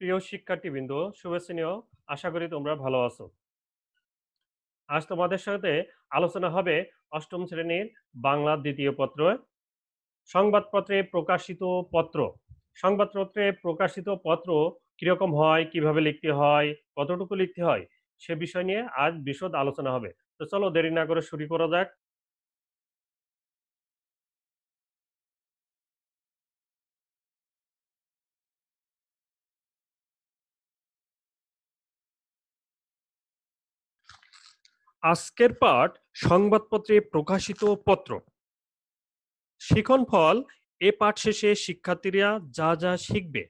প্রিয় শিক্ষার্থীবৃন্দ শুভেচ্ছনীয় আশা করি তোমরা ভালো আছো আজ তোমাদের সাথে আলোচনা হবে অষ্টম শ্রেণীর বাংলা দ্বিতীয় পত্র সংবাদপত্রে প্রকাশিত পত্র সংবাদপত্রে প্রকাশিত পত্র কীরকম হয় কিভাবে লিখতে হয় কতটুকু লিখতে হয় সে বিষয় নিয়ে আজ বিশদ আলোচনা হবে তো চলো দেরি না করে শুরু করা যাক আজকের পাঠ সংবাদপত্রে প্রকাশিত পত্র শিখন ফল এ পাঠ শেষে শিক্ষার্থীরা যা যা শিখবে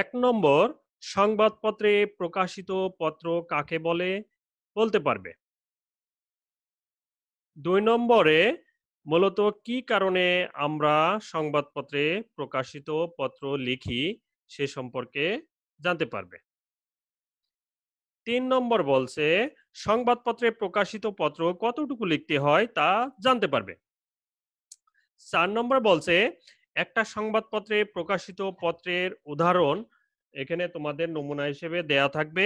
এক নম্বর সংবাদপত্রে প্রকাশিত পত্র কাকে বলে বলতে পারবে দুই নম্বরে মূলত কি কারণে আমরা সংবাদপত্রে প্রকাশিত পত্র লিখি সে সম্পর্কে জানতে পারবে তিন নম্বর বলছে সংবাদপত্রে প্রকাশিত পত্র কতটুকু লিখতে হয় তা জানতে পারবে চার নম্বর বলছে একটা সংবাদপত্রে প্রকাশিত পত্রের উদাহরণ এখানে তোমাদের নমুনা হিসেবে দেয়া থাকবে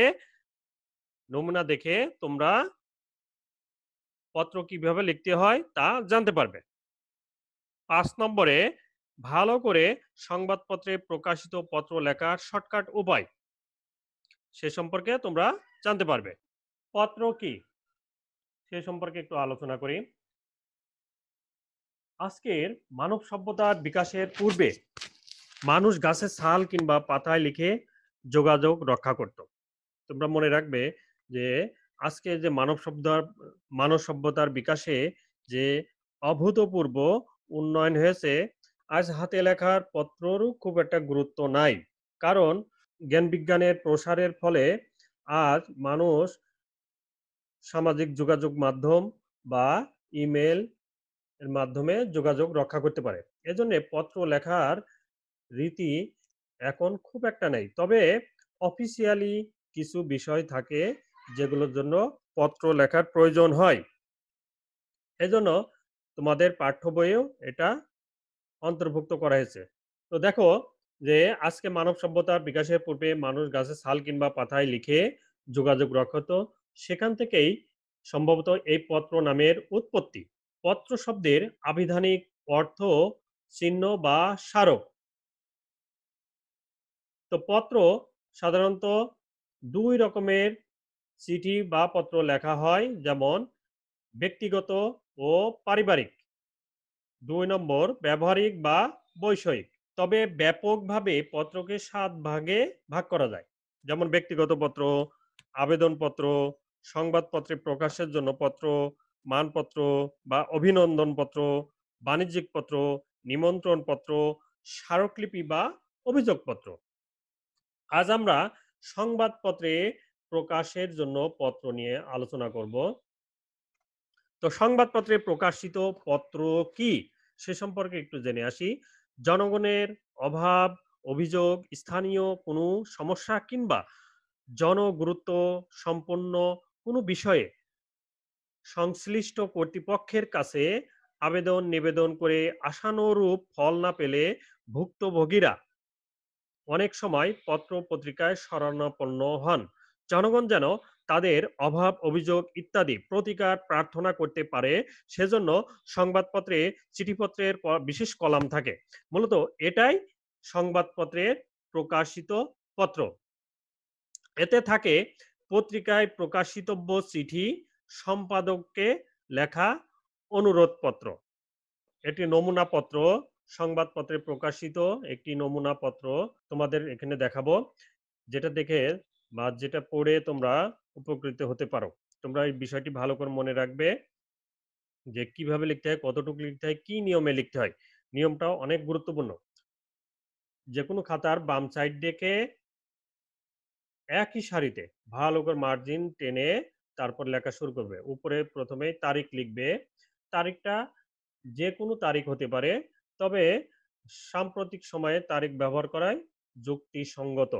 নমুনা দেখে তোমরা পত্র কিভাবে লিখতে হয় তা জানতে পারবে পাঁচ নম্বরে ভালো করে সংবাদপত্রে প্রকাশিত পত্র লেখার শর্টকাট উপায় সে সম্পর্কে তোমরা জানতে পারবে পত্র কি সে সম্পর্কে একটু আলোচনা করি আজকের মানব সভ্যতার বিকাশের পূর্বে মানুষ গাছের ছাল কিংবা পাতায় লিখে যোগাযোগ রক্ষা করত তোমরা মনে রাখবে যে আজকে যে মানব সভ্যতার মানব সভ্যতার বিকাশে যে অভূতপূর্ব উন্নয়ন হয়েছে আজ হাতে লেখার পত্ররও খুব একটা গুরুত্ব নাই কারণ জ্ঞান বিজ্ঞানের প্রসারের ফলে আজ মানুষ সামাজিক যোগাযোগ মাধ্যম বা ইমেল এর মাধ্যমে যোগাযোগ রক্ষা করতে পারে এজন্য পত্র লেখার রীতি এখন খুব একটা নেই তবে অফিসিয়ালি কিছু বিষয় থাকে যেগুলোর জন্য পত্র লেখার প্রয়োজন হয় এজন্য তোমাদের পাঠ্য বইয়েও এটা অন্তর্ভুক্ত করা হয়েছে তো দেখো যে আজকে মানব সভ্যতার বিকাশের পূর্বে মানুষ গাছে ছাল কিংবা পাথায় লিখে যোগাযোগ রাখত সেখান থেকেই সম্ভবত এই পত্র নামের উৎপত্তি পত্র শব্দের আবিধানিক অর্থ চিহ্ন বা স্মারক তো পত্র সাধারণত দুই রকমের চিঠি বা পত্র লেখা হয় যেমন ব্যক্তিগত ও পারিবারিক দুই নম্বর ব্যবহারিক বা বৈষয়িক তবে ব্যাপকভাবে পত্রকে সাত ভাগে ভাগ করা যায় যেমন ব্যক্তিগত পত্র আবেদনপত্র সংবাদপত্রে প্রকাশের জন্য পত্র মানপত্র বা অভিনন্দন পত্র বাণিজ্যিক পত্র নিমন্ত্রণ পত্র স্মারকলিপি বা অভিযোগপত্র আজ আমরা সংবাদপত্রে প্রকাশের জন্য পত্র নিয়ে আলোচনা করব তো সংবাদপত্রে প্রকাশিত পত্র কি সে সম্পর্কে একটু জেনে আসি জনগণের অভাব অভিযোগ স্থানীয় কোনো সমস্যা কিংবা জনগুরুত্ব সম্পন্ন কোনো বিষয়ে সংশ্লিষ্ট কর্তৃপক্ষের কাছে আবেদন নিবেদন করে আশানুরূপ ফল না পেলে ভুক্তভোগীরা অনেক সময় পত্র পত্রিকায় শরণাপন্ন হন জনগণ যেন তাদের অভাব অভিযোগ ইত্যাদি প্রতিকার প্রার্থনা করতে পারে সেজন্য সংবাদপত্রে চিঠিপত্রের বিশেষ কলাম থাকে মূলত এটাই সংবাদপত্রের প্রকাশিত পত্র এতে থাকে পত্রিকায় প্রকাশিতব্য চিঠি সম্পাদককে লেখা অনুরোধপত্র এটি নমুনা পত্র সংবাদপত্রে প্রকাশিত একটি নমুনা পত্র তোমাদের এখানে দেখাবো যেটা দেখে বা যেটা পড়ে তোমরা উপকৃত হতে পারো তোমরা এই বিষয়টি ভালো করে মনে রাখবে যে কিভাবে লিখতে হয় কতটুকু লিখতে হয় কি নিয়মে লিখতে হয় নিয়মটাও অনেক গুরুত্বপূর্ণ যে কোনো খাতার বাম সাইড ডেকে একই সারিতে ভালো করে মার্জিন টেনে তারপর লেখা শুরু করবে উপরে প্রথমে তারিখ লিখবে তারিখটা যে কোনো তারিখ হতে পারে তবে সাম্প্রতিক সময়ে তারিখ ব্যবহার করায় যুক্তিসঙ্গত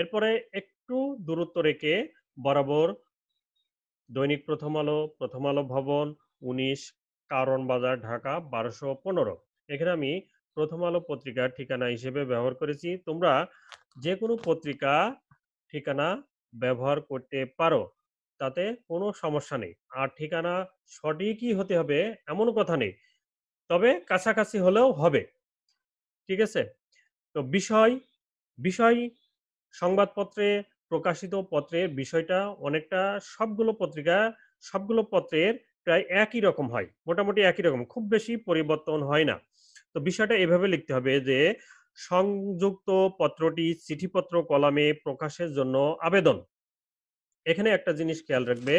এরপরে একটু দূরত্ব রেখে বরাবর দৈনিক প্রথম আলো প্রথম আলো ভবন উনিশ কারণ বাজার ঢাকা বারোশো পনেরো এখানে আমি প্রথম আলো পত্রিকার ঠিকানা হিসেবে ব্যবহার করেছি তোমরা যে কোনো পত্রিকা ঠিকানা ব্যবহার করতে পারো তাতে কোনো সমস্যা নেই আর ঠিকানা সঠিকই হতে হবে এমন কথা নেই তবে কাছাকাছি হলেও হবে ঠিক আছে তো বিষয় বিষয় সংবাদপত্রে প্রকাশিত পত্রের বিষয়টা অনেকটা সবগুলো পত্রিকা সবগুলো পত্রের প্রায় একই রকম হয় মোটামুটি একই রকম খুব বেশি পরিবর্তন হয় না তো বিষয়টা এভাবে লিখতে হবে যে সংযুক্ত পত্রটি চিঠিপত্র কলামে প্রকাশের জন্য আবেদন এখানে একটা জিনিস খেয়াল রাখবে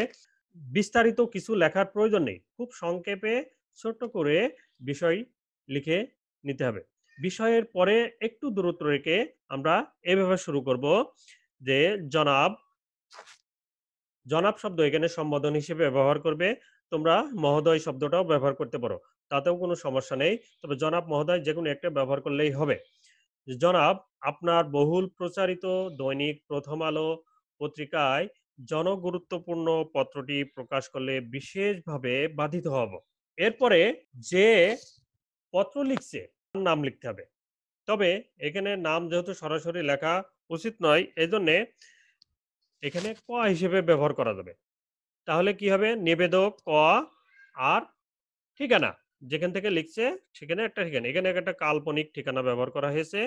বিস্তারিত কিছু লেখার প্রয়োজন নেই খুব সংক্ষেপে ছোট করে বিষয় লিখে নিতে হবে বিষয়ের পরে একটু দূরত্ব রেখে আমরা এভাবে শুরু করব যে জনাব জনাব শব্দ এখানে সম্বোধন হিসেবে ব্যবহার করবে তোমরা মহোদয় শব্দটাও ব্যবহার করতে পারো তাতেও কোনো সমস্যা নেই তবে জনাব মহোদয় যে কোনো একটা ব্যবহার করলেই হবে জনাব আপনার বহুল প্রচারিত দৈনিক প্রথম আলো পত্রিকায় জনগুরুত্বপূর্ণ পত্রটি প্রকাশ করলে বিশেষভাবে বাধিত হব এরপরে যে পত্র লিখছে নাম লিখতে হবে তবে এখানে নাম যেহেতু সরাসরি লেখা উচিত নয় এই জন্যে এখানে ক হিসেবে ব্যবহার করা যাবে তাহলে কি হবে নিবেদক ক আর ঠিকানা যেখান থেকে লিখছে সেখানে একটা ঠিকানা এখানে একটা কাল্পনিক ঠিকানা ব্যবহার করা হয়েছে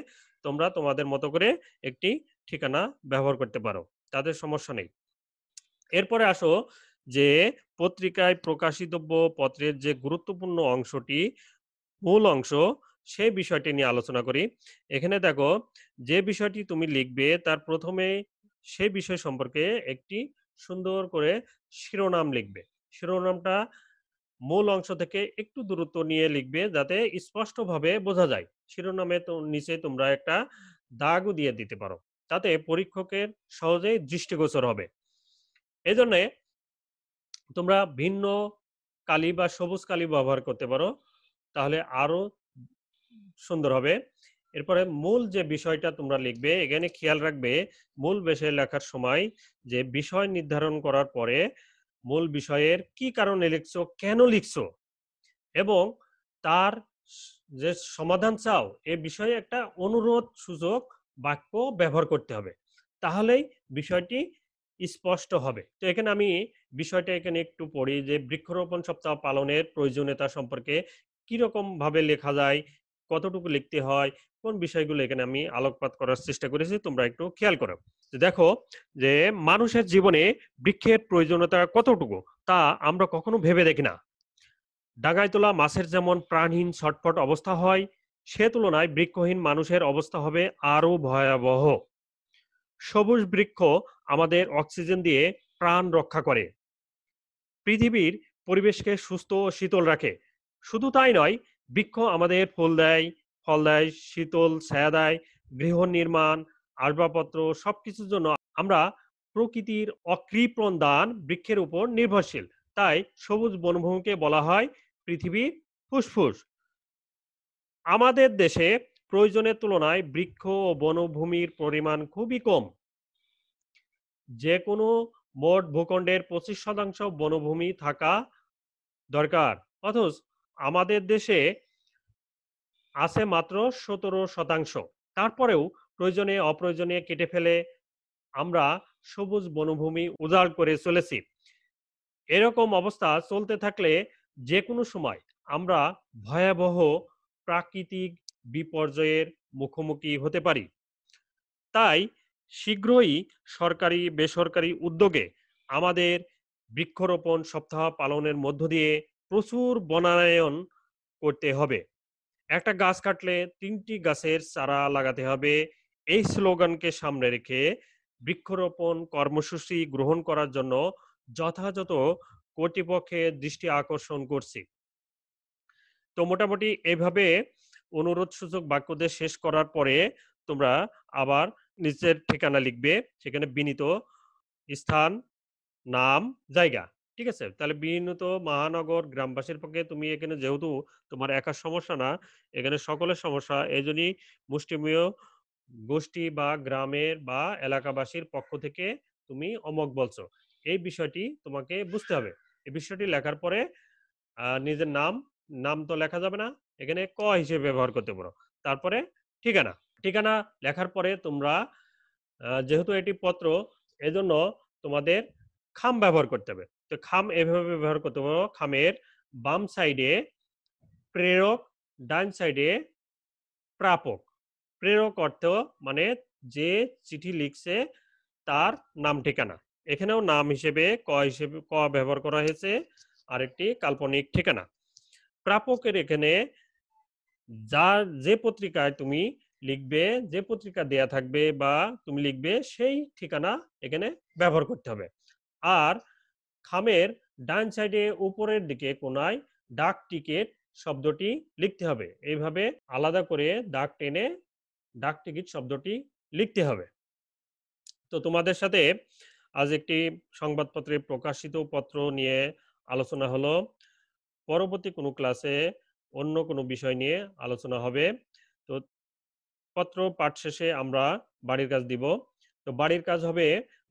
তোমরা তোমাদের মতো করে একটি ঠিকানা ব্যবহার করতে পারো তাদের সমস্যা নেই এরপরে আসো যে পত্রিকায় প্রকাশিতব্য পত্রের যে গুরুত্বপূর্ণ অংশটি মূল অংশ সেই বিষয়টি নিয়ে আলোচনা করি এখানে দেখো যে বিষয়টি তুমি লিখবে তার প্রথমে সেই বিষয় সম্পর্কে একটি সুন্দর করে শিরোনাম লিখবে শিরোনামটা মূল অংশ থেকে একটু দূরত্ব নিয়ে লিখবে যাতে স্পষ্টভাবে বোঝা যায় শিরোনামে নিচে তোমরা একটা দাগও দিয়ে দিতে পারো তাতে পরীক্ষকের সহজেই দৃষ্টিগোচর হবে এজন্যে তোমরা ভিন্ন কালি বা সবুজ কালি ব্যবহার করতে পারো তাহলে আরো সুন্দর হবে এরপরে মূল যে বিষয়টা তোমরা লিখবে এখানে খেয়াল রাখবে মূল বিষয় লেখার সময় যে বিষয় নির্ধারণ করার পরে মূল বিষয়ের কি কারণে লিখছো কেন লিখছো এবং তার যে সমাধান চাও এ বিষয়ে একটা অনুরোধ সুযোগ বাক্য ব্যবহার করতে হবে তাহলেই বিষয়টি স্পষ্ট হবে তো এখানে আমি বিষয়টা এখানে একটু পড়ি যে বৃক্ষরোপণ সপ্তাহ পালনের প্রয়োজনীয়তা সম্পর্কে কিরকম ভাবে লেখা যায় কতটুকু লিখতে হয় কোন বিষয়গুলো এখানে আমি আলোকপাত করার চেষ্টা করেছি তোমরা একটু খেয়াল করো দেখো যে মানুষের জীবনে বৃক্ষের প্রয়োজনীয়তা কতটুকু তা আমরা কখনো ভেবে দেখি না ডাঙায় তোলা মাছের যেমন প্রাণহীন ছটফট অবস্থা হয় সে তুলনায় বৃক্ষহীন মানুষের অবস্থা হবে আরো ভয়াবহ সবুজ বৃক্ষ আমাদের অক্সিজেন দিয়ে প্রাণ রক্ষা করে পৃথিবীর পরিবেশকে সুস্থ ও শীতল রাখে শুধু তাই নয় বৃক্ষ আমাদের ফুল দেয় ফল দেয় শীতল ছায়া দেয় গৃহ নির্মাণ আসবাবপত্র সবকিছুর জন্য আমরা প্রকৃতির অকৃপণ দান বৃক্ষের উপর নির্ভরশীল তাই সবুজ বনভূমিকে বলা হয় পৃথিবীর ফুসফুস আমাদের দেশে প্রয়োজনের তুলনায় বৃক্ষ ও বনভূমির পরিমাণ খুবই কম যে কোনো মোট ভূখণ্ডের পঁচিশ শতাংশ বনভূমি থাকা দরকার অথচ আমাদের দেশে আছে মাত্র সতেরো শতাংশ তারপরেও প্রয়োজনে অপ্রয়োজনে কেটে ফেলে আমরা সবুজ বনভূমি উজাড় করে চলেছি এরকম অবস্থা চলতে থাকলে যে কোনো সময় আমরা ভয়াবহ প্রাকৃতিক বিপর্যয়ের মুখোমুখি হতে পারি তাই শীঘ্রই সরকারি বেসরকারি উদ্যোগে আমাদের বৃক্ষরোপণ সপ্তাহ পালনের মধ্য দিয়ে প্রচুর বনায়ন করতে হবে একটা গাছ কাটলে তিনটি গাছের চারা লাগাতে হবে এই স্লোগানকে সামনে রেখে বৃক্ষরোপণ কর্মসূচি গ্রহণ করার জন্য যথাযথ কর্তৃপক্ষের দৃষ্টি আকর্ষণ করছি তো মোটামুটি এভাবে অনুরোধ সূচক বাক্যদের শেষ করার পরে তোমরা আবার নিজের ঠিকানা লিখবে সেখানে বিনীত স্থান নাম জায়গা ঠিক আছে তাহলে বিনীত মহানগর গ্রামবাসীর পক্ষে তুমি এখানে যেহেতু তোমার একার সমস্যা না এখানে সকলের সমস্যা এই জন্যই মুষ্টিমেয় গোষ্ঠী বা গ্রামের বা এলাকাবাসীর পক্ষ থেকে তুমি অমক বলছো এই বিষয়টি তোমাকে বুঝতে হবে এই বিষয়টি লেখার পরে নিজের নাম নাম তো লেখা যাবে না এখানে ক হিসেবে ব্যবহার করতে পারো তারপরে ঠিকানা ঠিকানা লেখার পরে তোমরা যেহেতু এটি পত্র এজন্য তোমাদের খাম ব্যবহার করতে হবে তো খাম এভাবে ব্যবহার করতে পারো খামের বাম সাইডে প্রেরক ডান সাইডে প্রাপক প্রেরক অর্থ মানে যে চিঠি লিখছে তার নাম ঠিকানা এখানেও নাম হিসেবে ক হিসেবে ক ব্যবহার করা হয়েছে আর একটি কাল্পনিক ঠিকানা প্রাপকের এখানে যা যে পত্রিকায় তুমি লিখবে যে পত্রিকা দেয়া থাকবে বা তুমি লিখবে সেই ঠিকানা এখানে ব্যবহার করতে হবে আর খামের ডান সাইডে উপরের দিকে কোনায় ডাক টিকিট শব্দটি লিখতে হবে এইভাবে আলাদা করে ডাক টেনে ডাক টিকিট শব্দটি লিখতে হবে তো তোমাদের সাথে আজ একটি সংবাদপত্রে প্রকাশিত পত্র নিয়ে আলোচনা হলো পরবর্তী কোনো ক্লাসে অন্য কোনো বিষয় নিয়ে আলোচনা হবে তো পত্র পাঠ শেষে আমরা বাড়ির কাজ দিব তো বাড়ির কাজ হবে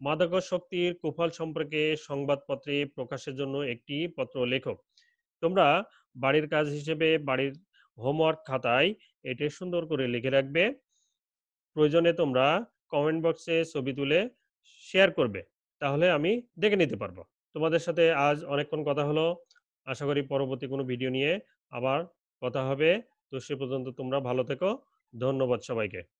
মাদকাসক্তির কুফল সম্পর্কে সংবাদপত্রে প্রকাশের জন্য একটি পত্র লেখক তোমরা বাড়ির কাজ হিসেবে বাড়ির হোমওয়ার্ক খাতায় এটা সুন্দর করে লিখে রাখবে প্রয়োজনে তোমরা কমেন্ট বক্সে ছবি তুলে শেয়ার করবে তাহলে আমি দেখে নিতে পারবো তোমাদের সাথে আজ অনেকক্ষণ কথা হলো আশা করি পরবর্তী কোনো ভিডিও নিয়ে আবার কথা হবে তো সে পর্যন্ত তোমরা ভালো থেকো ধন্যবাদ সবাইকে